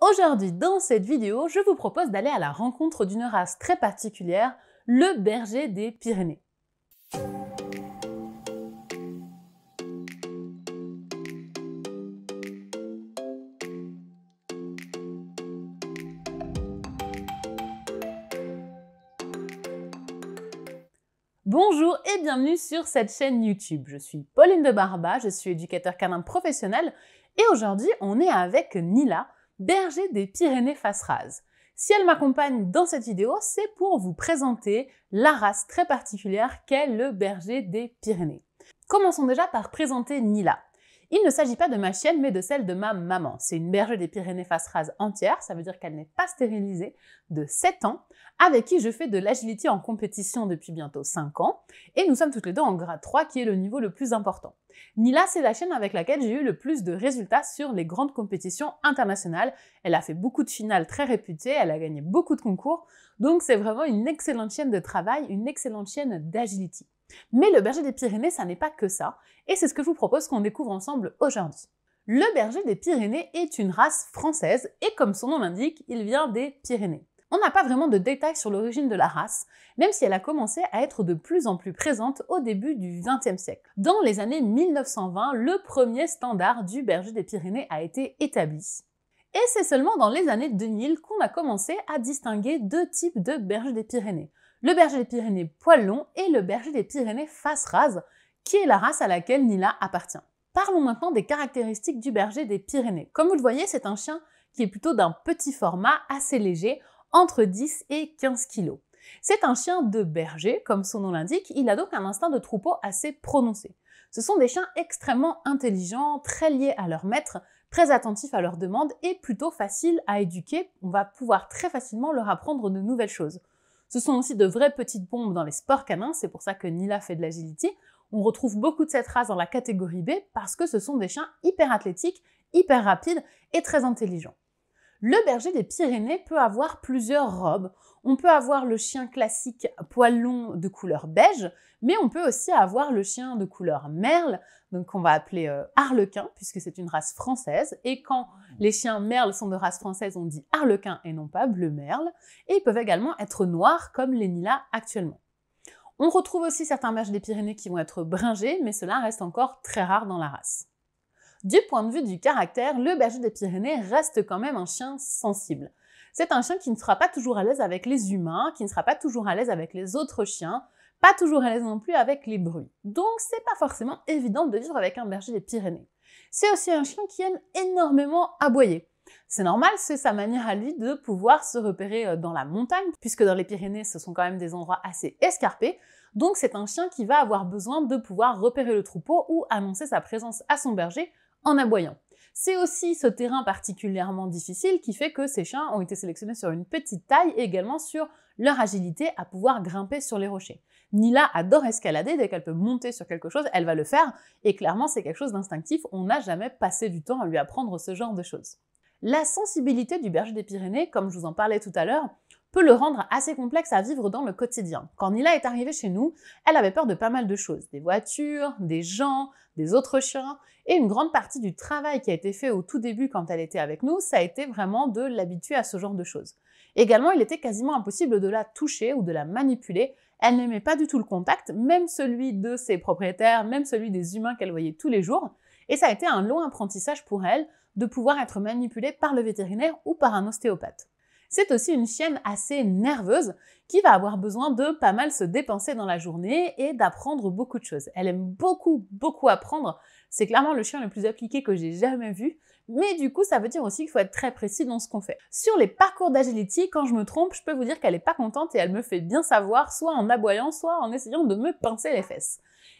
Aujourd'hui, dans cette vidéo, je vous propose d'aller à la rencontre d'une race très particulière, le berger des Pyrénées. Bonjour et bienvenue sur cette chaîne YouTube. Je suis Pauline de Barba, je suis éducateur canin professionnel et aujourd'hui on est avec Nila, berger des Pyrénées face rase. Si elle m'accompagne dans cette vidéo, c'est pour vous présenter la race très particulière qu'est le berger des Pyrénées. Commençons déjà par présenter Nila. Il ne s'agit pas de ma chienne, mais de celle de ma maman. C'est une berger des Pyrénées face rase entière, ça veut dire qu'elle n'est pas stérilisée, de 7 ans, avec qui je fais de l'agilité en compétition depuis bientôt 5 ans, et nous sommes toutes les deux en grade 3, qui est le niveau le plus important. Nila, c'est la chaîne avec laquelle j'ai eu le plus de résultats sur les grandes compétitions internationales. Elle a fait beaucoup de finales très réputées, elle a gagné beaucoup de concours, donc c'est vraiment une excellente chaîne de travail, une excellente chaîne d'agility. Mais le berger des Pyrénées, ça n'est pas que ça, et c'est ce que je vous propose qu'on découvre ensemble aujourd'hui. Le berger des Pyrénées est une race française, et comme son nom l'indique, il vient des Pyrénées. On n'a pas vraiment de détails sur l'origine de la race, même si elle a commencé à être de plus en plus présente au début du XXe siècle. Dans les années 1920, le premier standard du berger des Pyrénées a été établi. Et c'est seulement dans les années 2000 qu'on a commencé à distinguer deux types de bergers des Pyrénées le berger des Pyrénées poil long et le berger des Pyrénées face rase, qui est la race à laquelle Nila appartient. Parlons maintenant des caractéristiques du berger des Pyrénées. Comme vous le voyez, c'est un chien qui est plutôt d'un petit format assez léger, entre 10 et 15 kg. C'est un chien de berger, comme son nom l'indique, il a donc un instinct de troupeau assez prononcé. Ce sont des chiens extrêmement intelligents, très liés à leur maître, très attentifs à leurs demandes et plutôt faciles à éduquer. On va pouvoir très facilement leur apprendre de nouvelles choses. Ce sont aussi de vraies petites bombes dans les sports canins, c'est pour ça que Nila fait de l'agility. On retrouve beaucoup de cette race dans la catégorie B parce que ce sont des chiens hyper athlétiques, hyper rapides et très intelligents. Le berger des Pyrénées peut avoir plusieurs robes. On peut avoir le chien classique poil long de couleur beige, mais on peut aussi avoir le chien de couleur merle, donc qu'on va appeler arlequin harlequin, puisque c'est une race française. Et quand les chiens merles sont de race française, on dit harlequin et non pas bleu merle. Et ils peuvent également être noirs, comme les Nila actuellement. On retrouve aussi certains berges des Pyrénées qui vont être bringés, mais cela reste encore très rare dans la race. Du point de vue du caractère, le berger des Pyrénées reste quand même un chien sensible. C'est un chien qui ne sera pas toujours à l'aise avec les humains, qui ne sera pas toujours à l'aise avec les autres chiens, pas toujours à l'aise non plus avec les bruits. Donc c'est pas forcément évident de vivre avec un berger des Pyrénées. C'est aussi un chien qui aime énormément aboyer. C'est normal, c'est sa manière à lui de pouvoir se repérer euh, dans la montagne, puisque dans les Pyrénées, ce sont quand même des endroits assez escarpés. Donc c'est un chien qui va avoir besoin de pouvoir repérer le troupeau ou annoncer sa présence à son berger en aboyant. C'est aussi ce terrain particulièrement difficile qui fait que ces chiens ont été sélectionnés sur une petite taille et également sur leur agilité à pouvoir grimper sur les rochers. Nila adore escalader, dès qu'elle peut monter sur quelque chose, elle va le faire, et clairement c'est quelque chose d'instinctif, on n'a jamais passé du temps à lui apprendre ce genre de choses. La sensibilité du berger des Pyrénées, comme je vous en parlais tout à l'heure, peut le rendre assez complexe à vivre dans le quotidien. Quand Nila est arrivée chez nous, elle avait peur de pas mal de choses, des voitures, des gens, des autres chiens, et une grande partie du travail qui a été fait au tout début quand elle était avec nous, ça a été vraiment de l'habituer à ce genre de choses. Également, il était quasiment impossible de la toucher ou de la manipuler, elle n'aimait pas du tout le contact, même celui de ses propriétaires, même celui des humains qu'elle voyait tous les jours, et ça a été un long apprentissage pour elle de pouvoir être manipulée par le vétérinaire ou par un ostéopathe c'est aussi une chienne assez nerveuse qui va avoir besoin de pas mal se dépenser dans la journée et d'apprendre beaucoup de choses. Elle aime beaucoup, beaucoup apprendre. C'est clairement le chien le plus appliqué que j'ai jamais vu. Mais du coup, ça veut dire aussi qu'il faut être très précis dans ce qu'on fait. Sur les parcours d'agility, quand je me trompe, je peux vous dire qu'elle n'est pas contente et elle me fait bien savoir, soit en aboyant, soit en essayant de me pincer les fesses.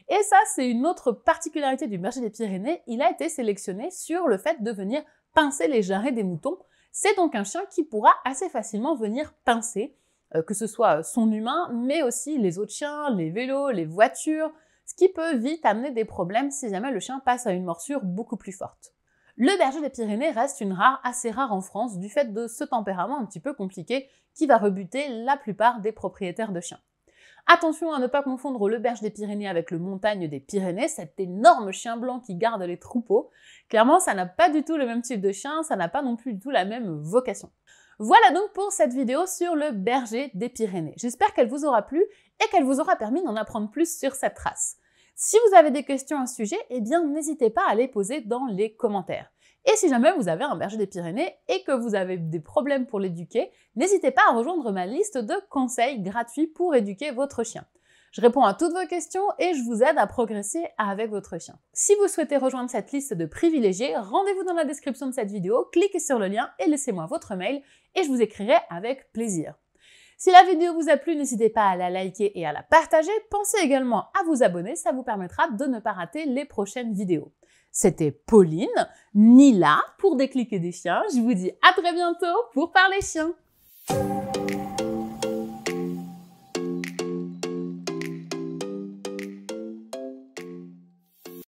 Et ça, c'est une autre particularité du berger des Pyrénées. Il a été sélectionné sur le fait de venir pincer les jarrets des moutons c'est donc un chien qui pourra assez facilement venir pincer, euh, que ce soit euh, son humain, mais aussi les autres chiens, les vélos, les voitures, ce qui peut vite amener des problèmes si jamais le chien passe à une morsure beaucoup plus forte. Le berger des Pyrénées reste une rare, assez rare en France du fait de ce tempérament un petit peu compliqué qui va rebuter la plupart des propriétaires de chiens. Attention à ne pas confondre le berge des Pyrénées avec le montagne des Pyrénées, cet énorme chien blanc qui garde les troupeaux. Clairement, ça n'a pas du tout le même type de chien, ça n'a pas non plus du tout la même vocation. Voilà donc pour cette vidéo sur le berger des Pyrénées. J'espère qu'elle vous aura plu et qu'elle vous aura permis d'en apprendre plus sur cette race. Si vous avez des questions à ce sujet, eh bien n'hésitez pas à les poser dans les commentaires. Et si jamais vous avez un berger des Pyrénées et que vous avez des problèmes pour l'éduquer, n'hésitez pas à rejoindre ma liste de conseils gratuits pour éduquer votre chien. Je réponds à toutes vos questions et je vous aide à progresser avec votre chien. Si vous souhaitez rejoindre cette liste de privilégiés, rendez-vous dans la description de cette vidéo, cliquez sur le lien et laissez-moi votre mail et je vous écrirai avec plaisir. Si la vidéo vous a plu, n'hésitez pas à la liker et à la partager. Pensez également à vous abonner, ça vous permettra de ne pas rater les prochaines vidéos. C'était Pauline, Nila pour Décliquer des chiens. Je vous dis à très bientôt pour Parler Chiens.